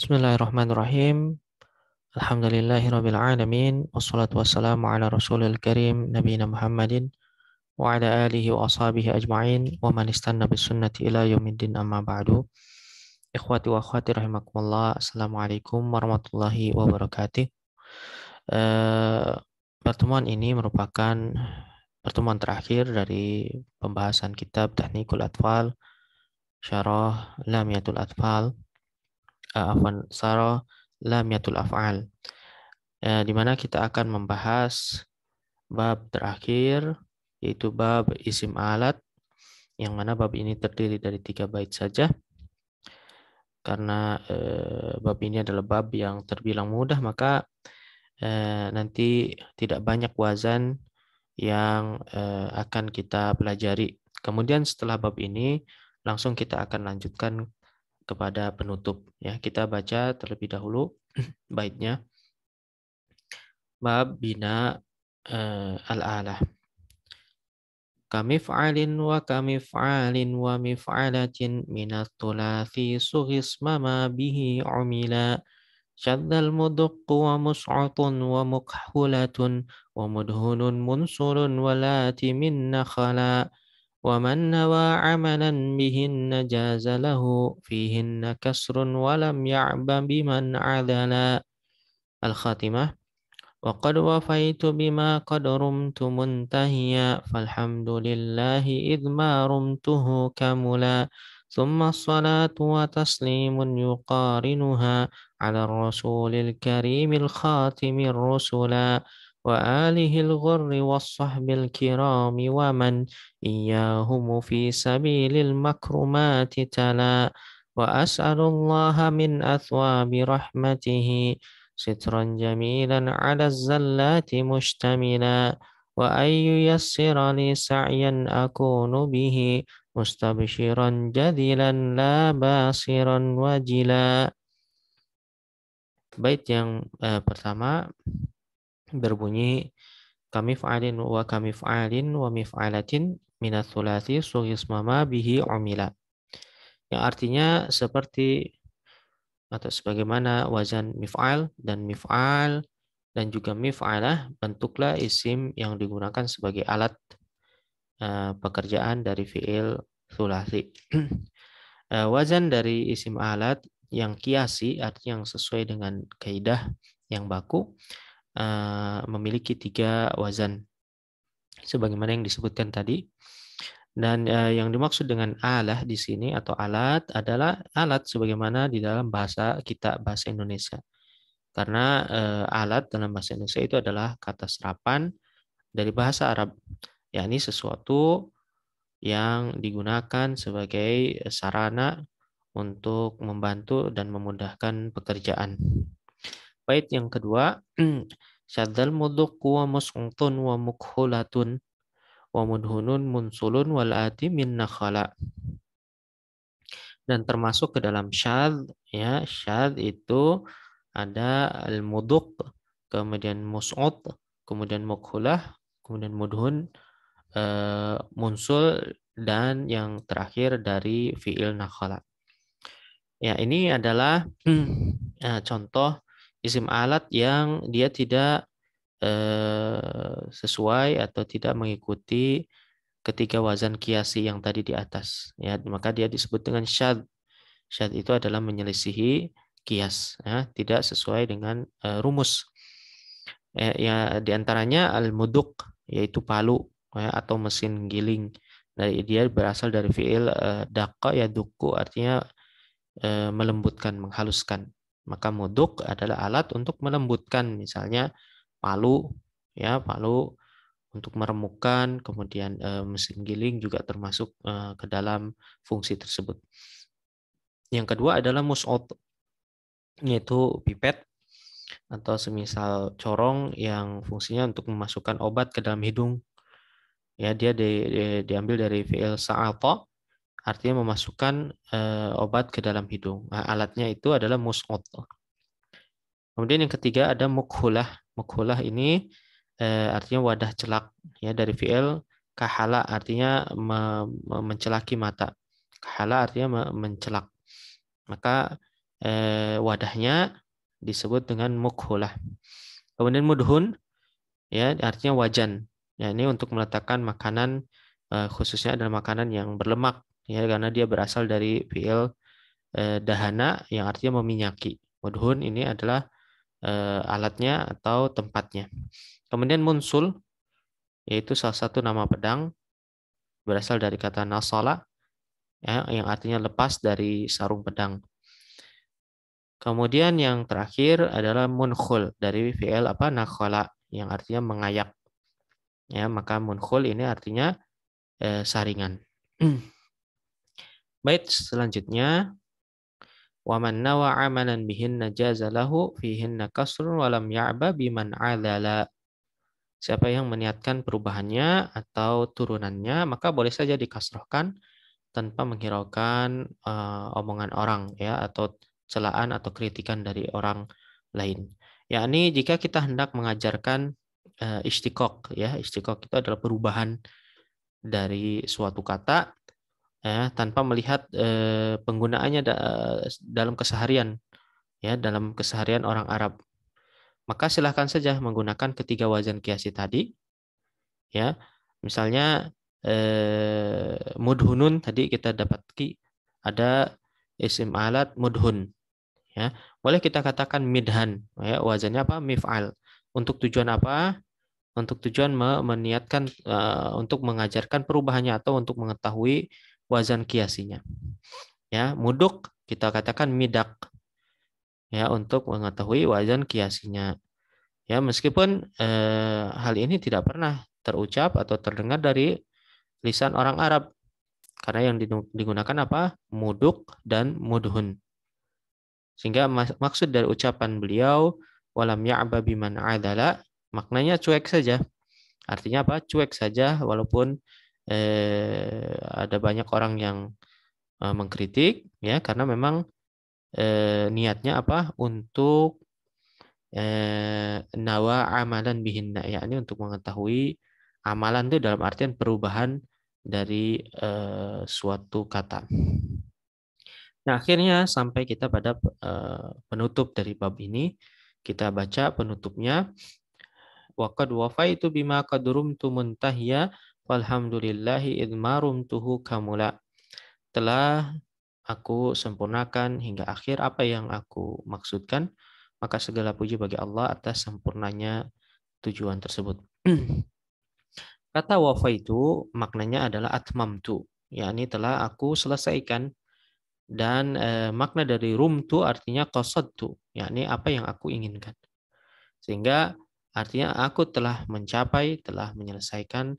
Bismillahirrahmanirrahim. Alhamdulillahirabbil wassalatu wassalamu ala rasulil karim Nabi Muhammadin wa ala alihi wa ashabihi ajma'in wa man istanna bis sunnati ila yaumiddin amma ba'du. Ikhwati wa akhwati rahimakumullah. Assalamualaikum warahmatullahi wabarakatuh. Uh, pertemuan ini merupakan pertemuan terakhir dari pembahasan kitab Tahnikul Atfal Syarah Lamiyatul Atfal Ah, afan saro lamiatul af'al. Ya, di mana kita akan membahas bab terakhir yaitu bab isim alat yang mana bab ini terdiri dari tiga bait saja karena eh, bab ini adalah bab yang terbilang mudah maka eh, nanti tidak banyak wazan yang eh, akan kita pelajari kemudian setelah bab ini langsung kita akan lanjutkan kepada penutup ya. Kita baca terlebih dahulu baitnya. Bab bina uh, eh, al kami fa'alin wa fa'alin wa mif'alatin minat tulathi suhis mama bihi umila. Syadzal muduq wa mus'atun wa mukhulatun wa mudhunun munsurun walati minna khala' ومن نوى عملا بهن جاز له فيهن كسر ولم يعب بمن عدلا الخاتمة وقد وفيت بما قد رمت منتهيا فالحمد لله إذ ما رمته كملا ثم الصلاة وتسليم يقارنها على الرسول الكريم الخاتم الرسلا وآله الغر والصحب الكرام ومن إياهم في سبيل المكرمات تلا وأسأل الله من أثواب رحمته سترا جميلا على الزلات مشتملا وأن ييسر لي سعيا أكون به مستبشرا جذلا لا باسرا وجلا بيت yang eh, pertama berbunyi kami fa'alin wa kami fa'alin wa mif'alatin minas sulasi suhismama bihi umila. Yang artinya seperti atau sebagaimana wazan mif'al dan mif'al dan juga mif'alah bentuklah isim yang digunakan sebagai alat uh, pekerjaan dari fi'il sulasi. uh, wazan dari isim alat yang kiasi artinya yang sesuai dengan kaidah yang baku Eh, memiliki tiga wazan sebagaimana yang disebutkan tadi. Dan uh, yang dimaksud dengan alah di sini atau alat adalah alat sebagaimana di dalam bahasa kita bahasa Indonesia. Karena uh, alat dalam bahasa Indonesia itu adalah kata serapan dari bahasa Arab, yakni sesuatu yang digunakan sebagai sarana untuk membantu dan memudahkan pekerjaan pahit yang kedua syadzal mudhuq wa musqutun wa mukhulatun wa mudhunun munsulun wal ati min nakhala dan termasuk ke dalam syad ya syad itu ada al muduk kemudian musqut kemudian mukhulah kemudian mudhun eh, munsul dan yang terakhir dari fiil nakhala ya ini adalah eh, contoh isim alat yang dia tidak eh, sesuai atau tidak mengikuti ketiga wazan kiasi yang tadi di atas ya maka dia disebut dengan syad syad itu adalah menyelisihi kias ya, tidak sesuai dengan uh, rumus eh, ya diantaranya al muduk yaitu palu ya, atau mesin giling dari nah, dia berasal dari fiil uh, eh, daka ya duku artinya melembutkan menghaluskan maka muduk adalah alat untuk melembutkan misalnya palu ya, palu untuk meremukkan, kemudian e, mesin giling juga termasuk e, ke dalam fungsi tersebut. Yang kedua adalah musot yaitu pipet atau semisal corong yang fungsinya untuk memasukkan obat ke dalam hidung. Ya, dia di, di, diambil dari fi'il sa'ata artinya memasukkan uh, obat ke dalam hidung. Nah, alatnya itu adalah musngot. Kemudian yang ketiga ada mukhulah. Mukhulah ini uh, artinya wadah celak ya dari fi'il kahala artinya me me mencelaki mata. Kahala artinya me mencelak. Maka uh, wadahnya disebut dengan mukhulah. Kemudian mudhun ya artinya wajan. Ya ini untuk meletakkan makanan khususnya adalah makanan yang berlemak ya karena dia berasal dari fiil eh, dahana yang artinya meminyaki. Mudhun ini adalah eh, alatnya atau tempatnya. Kemudian munsul yaitu salah satu nama pedang berasal dari kata nasala ya, yang artinya lepas dari sarung pedang. Kemudian yang terakhir adalah munkhul dari fi'il apa nakhala yang artinya mengayak. Ya, maka munkhul ini artinya eh, saringan. Bait selanjutnya wa man nawa amalan bihinna lahu fihinna kasrun wa lam ya'ba biman adala. Siapa yang meniatkan perubahannya atau turunannya maka boleh saja dikasrohkan tanpa menghiraukan uh, omongan orang ya atau celaan atau kritikan dari orang lain. Yakni jika kita hendak mengajarkan uh, eh, istiqok ya, istiqok itu adalah perubahan dari suatu kata ya tanpa melihat eh, penggunaannya da eh, dalam keseharian ya dalam keseharian orang Arab maka silahkan saja menggunakan ketiga wazan kiasi tadi ya misalnya eh, mudhunun tadi kita dapat ki ada isim alat mudhun ya boleh kita katakan midhan ya wazannya apa mif'al untuk tujuan apa untuk tujuan meniatkan uh, untuk mengajarkan perubahannya atau untuk mengetahui wazan kiasinya. Ya, muduk kita katakan midak. Ya, untuk mengetahui wazan kiasinya. Ya, meskipun eh, hal ini tidak pernah terucap atau terdengar dari lisan orang Arab. Karena yang digunakan apa? Muduk dan mudhun. Sehingga maksud dari ucapan beliau walam ya'ba biman adala maknanya cuek saja. Artinya apa? Cuek saja walaupun eh, ada banyak orang yang eh, mengkritik ya karena memang eh, niatnya apa untuk eh, nawa amalan bihinna ini untuk mengetahui amalan itu dalam artian perubahan dari eh, suatu kata. Nah, akhirnya sampai kita pada eh, penutup dari bab ini. Kita baca penutupnya. wakad wafai itu bima qadrumtu muntahiya Walhamdulillahi idmarum tuhu kamula. Telah aku sempurnakan hingga akhir apa yang aku maksudkan, maka segala puji bagi Allah atas sempurnanya tujuan tersebut. Kata wafa itu maknanya adalah atmam atmamtu, yakni telah aku selesaikan dan e, makna dari rum rumtu artinya qasadtu, yakni apa yang aku inginkan. Sehingga artinya aku telah mencapai, telah menyelesaikan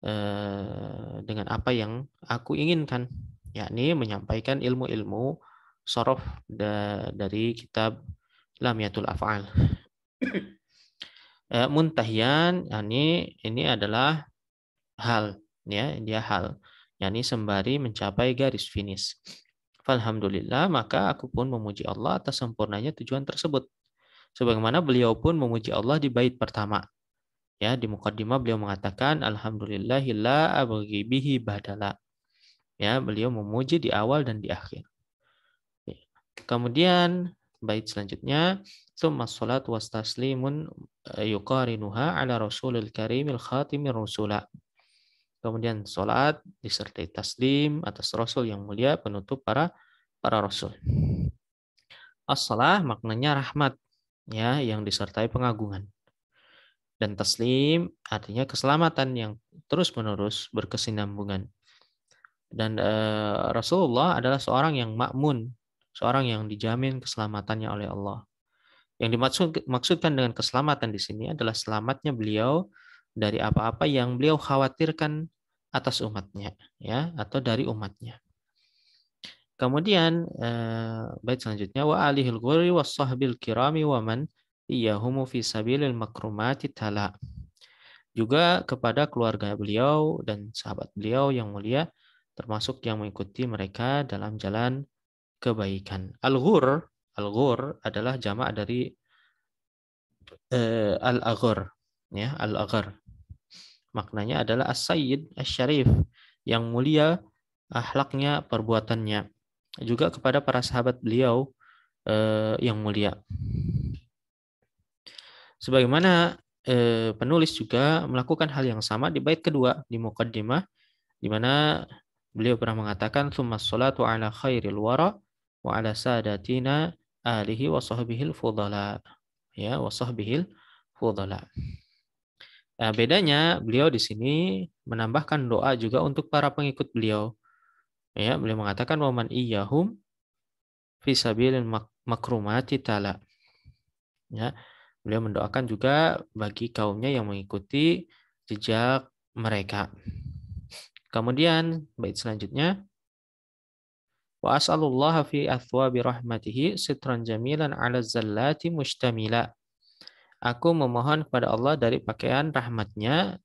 Eh, dengan apa yang aku inginkan, yakni menyampaikan ilmu-ilmu sorof da dari kitab Lamiatul Af'al. Eh, muntahian, yakni ini adalah hal, ya dia hal, yakni sembari mencapai garis finish. Alhamdulillah, maka aku pun memuji Allah atas sempurnanya tujuan tersebut sebagaimana beliau pun memuji Allah di bait pertama Ya, di mukadimah beliau mengatakan alhamdulillahillah abagi bihi badala. Ya, beliau memuji di awal dan di akhir. Ya. Kemudian bait selanjutnya salat was taslimun eh, yuqarinuha ala rasulil karimil khatimir rusula kemudian salat disertai taslim atas rasul yang mulia penutup para para rasul as maknanya rahmat ya yang disertai pengagungan dan taslim artinya keselamatan yang terus-menerus berkesinambungan. Dan e, Rasulullah adalah seorang yang makmun, seorang yang dijamin keselamatannya oleh Allah. Yang dimaksud maksudkan dengan keselamatan di sini adalah selamatnya beliau dari apa-apa yang beliau khawatirkan atas umatnya, ya, atau dari umatnya. Kemudian e, eh, baik selanjutnya wa alihil ghuri was sahbil kirami wa man iyahumu fi sabilil makrumati tala. Juga kepada keluarga beliau dan sahabat beliau yang mulia, termasuk yang mengikuti mereka dalam jalan kebaikan. Al-ghur, al-ghur adalah jamak dari uh, eh, al-aghur, ya, al-aghur. Maknanya adalah as-sayyid as-syarif, yang mulia akhlaknya perbuatannya. Juga kepada para sahabat beliau uh, yang mulia. Sebagaimana eh, penulis juga melakukan hal yang sama di bait kedua di mukaddimah di mana beliau pernah mengatakan summa salatu ala khairil wara wa ala sadatina alihi wa sahbihil fudala ya wa sahbihil fudala. Nah, bedanya beliau di sini menambahkan doa juga untuk para pengikut beliau. Ya, beliau mengatakan waman iyyahum fi sabilil makrumati tala. Ya, Beliau mendoakan juga bagi kaumnya yang mengikuti jejak mereka. Kemudian bait selanjutnya Wa as'alullah fi athwabi rahmatihi sitran jamilan ala zallati mustamila. Aku memohon kepada Allah dari pakaian rahmatnya,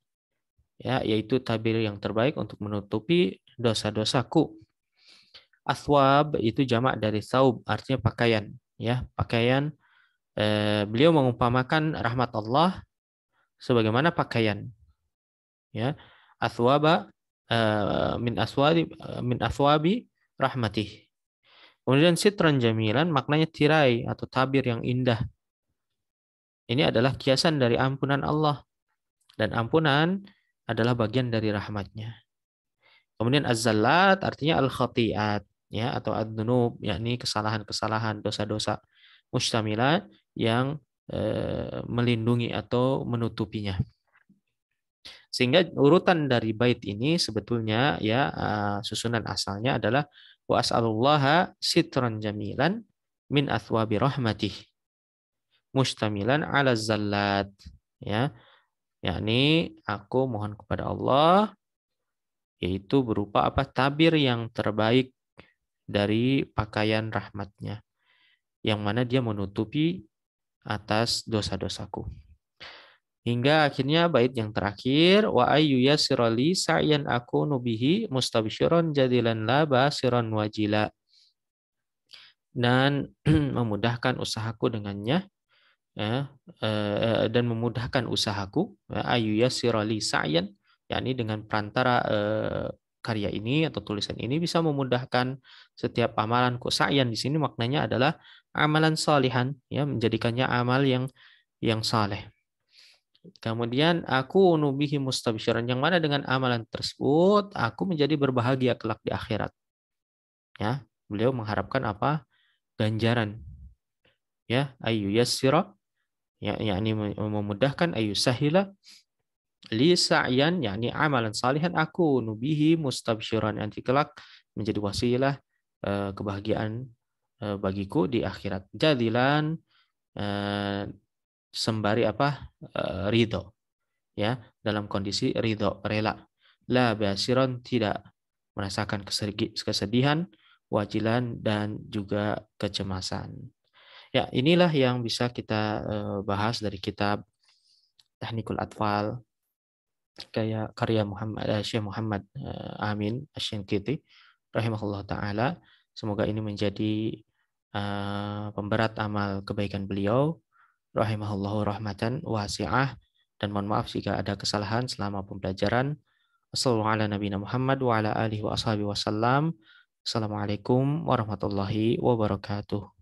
ya, yaitu tabir yang terbaik untuk menutupi dosa-dosaku. Aswab itu jamak dari saub, artinya pakaian. ya Pakaian Eh, beliau mengumpamakan rahmat Allah sebagaimana pakaian. Ya, aswaba eh, min aswadi eh, min aswabi rahmatih. Kemudian sitran jamilan maknanya tirai atau tabir yang indah. Ini adalah kiasan dari ampunan Allah. Dan ampunan adalah bagian dari rahmatnya. Kemudian azzalat artinya al-khati'at ya atau ad yakni kesalahan-kesalahan, dosa-dosa mustamilat yang e, melindungi atau menutupinya. Sehingga urutan dari bait ini sebetulnya ya eh, susunan asalnya adalah wa as'alullaha sitran jamilan min athwabi rahmatih mustamilan ala zallat ya yakni aku mohon kepada Allah yaitu berupa apa tabir yang terbaik dari pakaian rahmatnya yang mana dia menutupi atas dosa-dosaku. Hingga akhirnya bait yang terakhir wa ayyu yasirali sa'yan aku nubihi mustabsyiron jadilan laba siron wajila dan memudahkan usahaku dengannya ya, eh, eh, dan memudahkan usahaku ayyu yasirali sa'yan yakni dengan perantara eh, karya ini atau tulisan ini bisa memudahkan setiap amalanku. Sa'yan di sini maknanya adalah amalan salihan ya menjadikannya amal yang yang saleh. Kemudian aku nubihi mustabsyiran yang mana dengan amalan tersebut aku menjadi berbahagia kelak di akhirat. Ya, beliau mengharapkan apa? ganjaran. Ya, ayu yassira ya yakni memudahkan ayu sahila li sa'yan yakni amalan salihan aku nubihi mustabsyiran anti kelak menjadi wasilah eh, kebahagiaan Eh, bagiku di akhirat. Jadilan eh, sembari apa eh, ridho ya dalam kondisi ridho rela la basiron tidak merasakan kesedihan wajilan dan juga kecemasan ya inilah yang bisa kita eh, bahas dari kitab teknikul atfal kayak karya Muhammad eh, Syekh Muhammad eh, Amin Asyinkiti rahimahullah taala Semoga ini menjadi uh, pemberat amal kebaikan beliau. Rahimahullahu rahmatan wasi'ah. Dan mohon maaf jika ada kesalahan selama pembelajaran. Assalamualaikum warahmatullahi wabarakatuh.